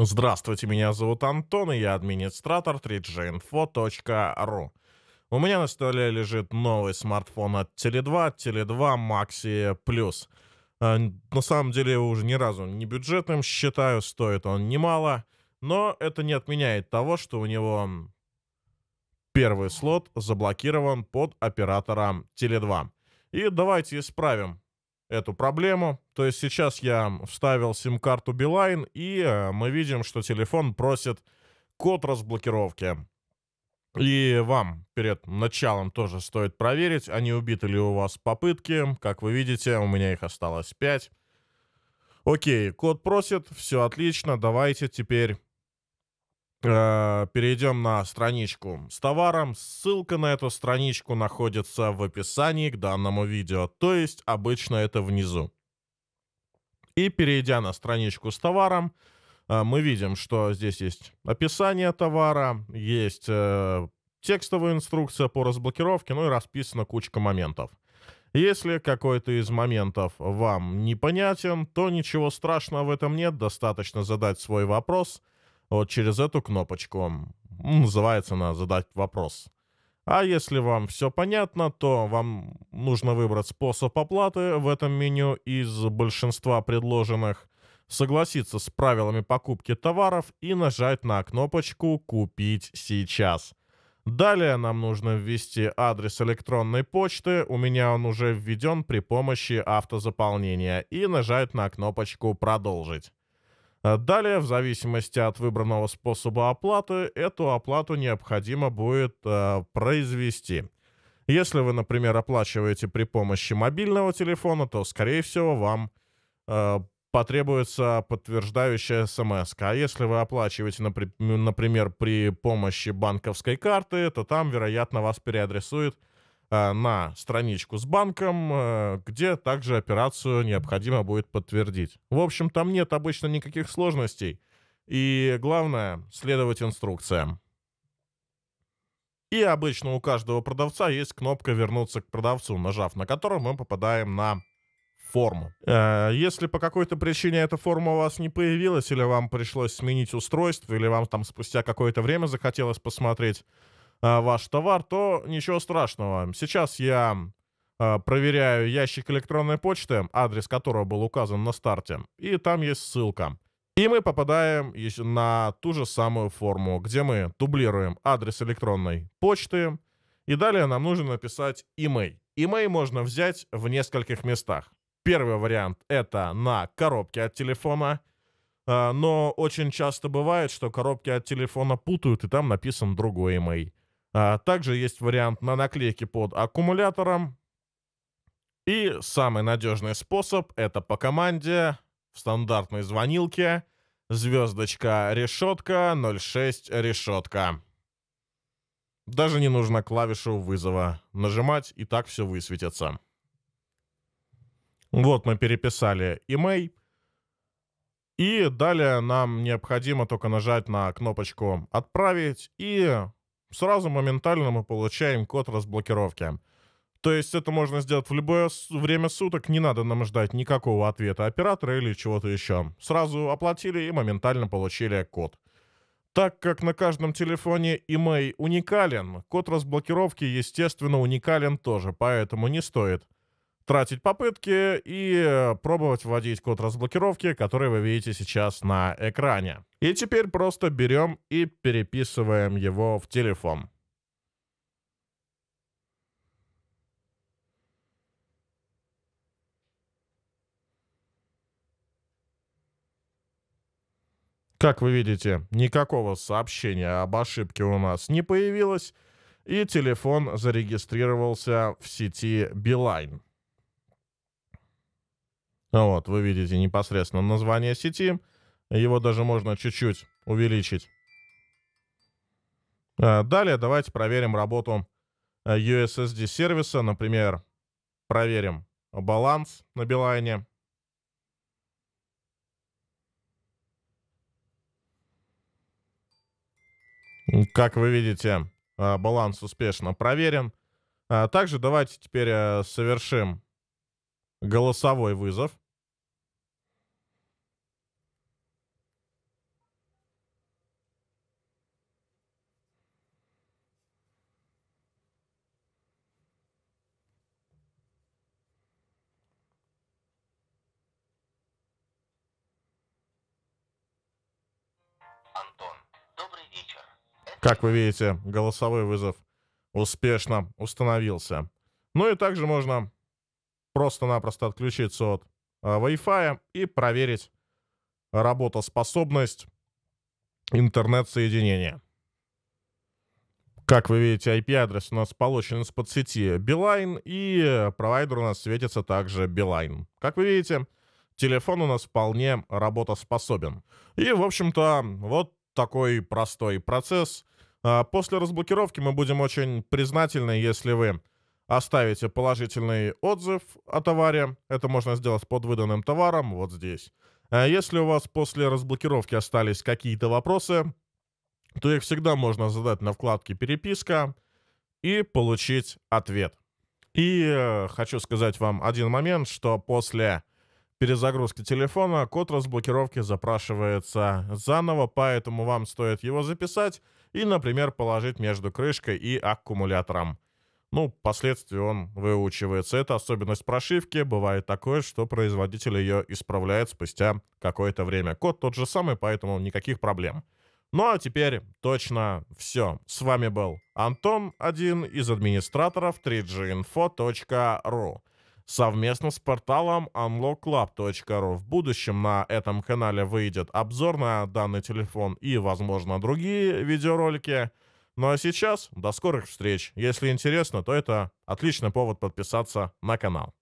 Здравствуйте, меня зовут Антон, и я администратор 3ginfo.ru. У меня на столе лежит новый смартфон от Tele2, Tele2 Maxi Plus. А, на самом деле его уже ни разу не бюджетным считаю, стоит он немало, но это не отменяет того, что у него первый слот заблокирован под оператора Tele2. И давайте исправим эту проблему. То есть сейчас я вставил сим-карту Билайн, и э, мы видим, что телефон просит код разблокировки. И вам перед началом тоже стоит проверить, а не убиты ли у вас попытки. Как вы видите, у меня их осталось 5. Окей, код просит, все отлично, давайте теперь Э, перейдем на страничку с товаром. Ссылка на эту страничку находится в описании к данному видео, то есть обычно это внизу. И перейдя на страничку с товаром, э, мы видим, что здесь есть описание товара, есть э, текстовая инструкция по разблокировке, ну и расписана кучка моментов. Если какой-то из моментов вам непонятен, то ничего страшного в этом нет, достаточно задать свой вопрос – вот через эту кнопочку. Называется она «Задать вопрос». А если вам все понятно, то вам нужно выбрать способ оплаты в этом меню из большинства предложенных, согласиться с правилами покупки товаров и нажать на кнопочку «Купить сейчас». Далее нам нужно ввести адрес электронной почты, у меня он уже введен при помощи автозаполнения, и нажать на кнопочку «Продолжить». А далее, в зависимости от выбранного способа оплаты, эту оплату необходимо будет э, произвести. Если вы, например, оплачиваете при помощи мобильного телефона, то, скорее всего, вам э, потребуется подтверждающая смс. А если вы оплачиваете, например, при помощи банковской карты, то там, вероятно, вас переадресуют Э, на страничку с банком, э, где также операцию необходимо будет подтвердить. В общем, там нет обычно никаких сложностей. И главное, следовать инструкциям. И обычно у каждого продавца есть кнопка «Вернуться к продавцу», нажав на которую мы попадаем на форму. Э, если по какой-то причине эта форма у вас не появилась, или вам пришлось сменить устройство, или вам там спустя какое-то время захотелось посмотреть, а, ваш товар, то ничего страшного. Сейчас я а, проверяю ящик электронной почты, адрес которого был указан на старте, и там есть ссылка. И мы попадаем на ту же самую форму, где мы дублируем адрес электронной почты, и далее нам нужно написать email. Email можно взять в нескольких местах. Первый вариант — это на коробке от телефона, а, но очень часто бывает, что коробки от телефона путают, и там написан другой email. А также есть вариант на наклейки под аккумулятором. И самый надежный способ — это по команде в стандартной звонилке звездочка решетка 06 решетка. Даже не нужно клавишу вызова нажимать, и так все высветится. Вот мы переписали email. И далее нам необходимо только нажать на кнопочку «Отправить» и Сразу моментально мы получаем код разблокировки. То есть это можно сделать в любое время суток, не надо нам ждать никакого ответа оператора или чего-то еще. Сразу оплатили и моментально получили код. Так как на каждом телефоне email уникален, код разблокировки, естественно, уникален тоже, поэтому не стоит – тратить попытки и э, пробовать вводить код разблокировки, который вы видите сейчас на экране. И теперь просто берем и переписываем его в телефон. Как вы видите, никакого сообщения об ошибке у нас не появилось, и телефон зарегистрировался в сети Beeline. Вот, вы видите непосредственно название сети. Его даже можно чуть-чуть увеличить. Э, далее давайте проверим работу э, USSD сервиса. Например, проверим баланс на Билайне. Как вы видите, э, баланс успешно проверен. Также давайте теперь совершим Голосовой вызов. Как вы видите, голосовой вызов успешно установился. Ну и также можно просто-напросто отключиться от э, Wi-Fi и проверить работоспособность интернет-соединения. Как вы видите, IP-адрес у нас получен из-под сети Beeline, и провайдер у нас светится также Beeline. Как вы видите, телефон у нас вполне работоспособен. И, в общем-то, вот такой простой процесс. Э, после разблокировки мы будем очень признательны, если вы оставите положительный отзыв о товаре. Это можно сделать под выданным товаром вот здесь. А если у вас после разблокировки остались какие-то вопросы, то их всегда можно задать на вкладке «Переписка» и получить ответ. И э, хочу сказать вам один момент, что после перезагрузки телефона код разблокировки запрашивается заново, поэтому вам стоит его записать и, например, положить между крышкой и аккумулятором. Ну, впоследствии он выучивается. Это особенность прошивки. Бывает такое, что производитель ее исправляет спустя какое-то время. Код тот же самый, поэтому никаких проблем. Ну а теперь точно все. С вами был Антон, один из администраторов 3ginfo.ru совместно с порталом unlockclub.ru. В будущем на этом канале выйдет обзор на данный телефон и, возможно, другие видеоролики — ну а сейчас до скорых встреч. Если интересно, то это отличный повод подписаться на канал.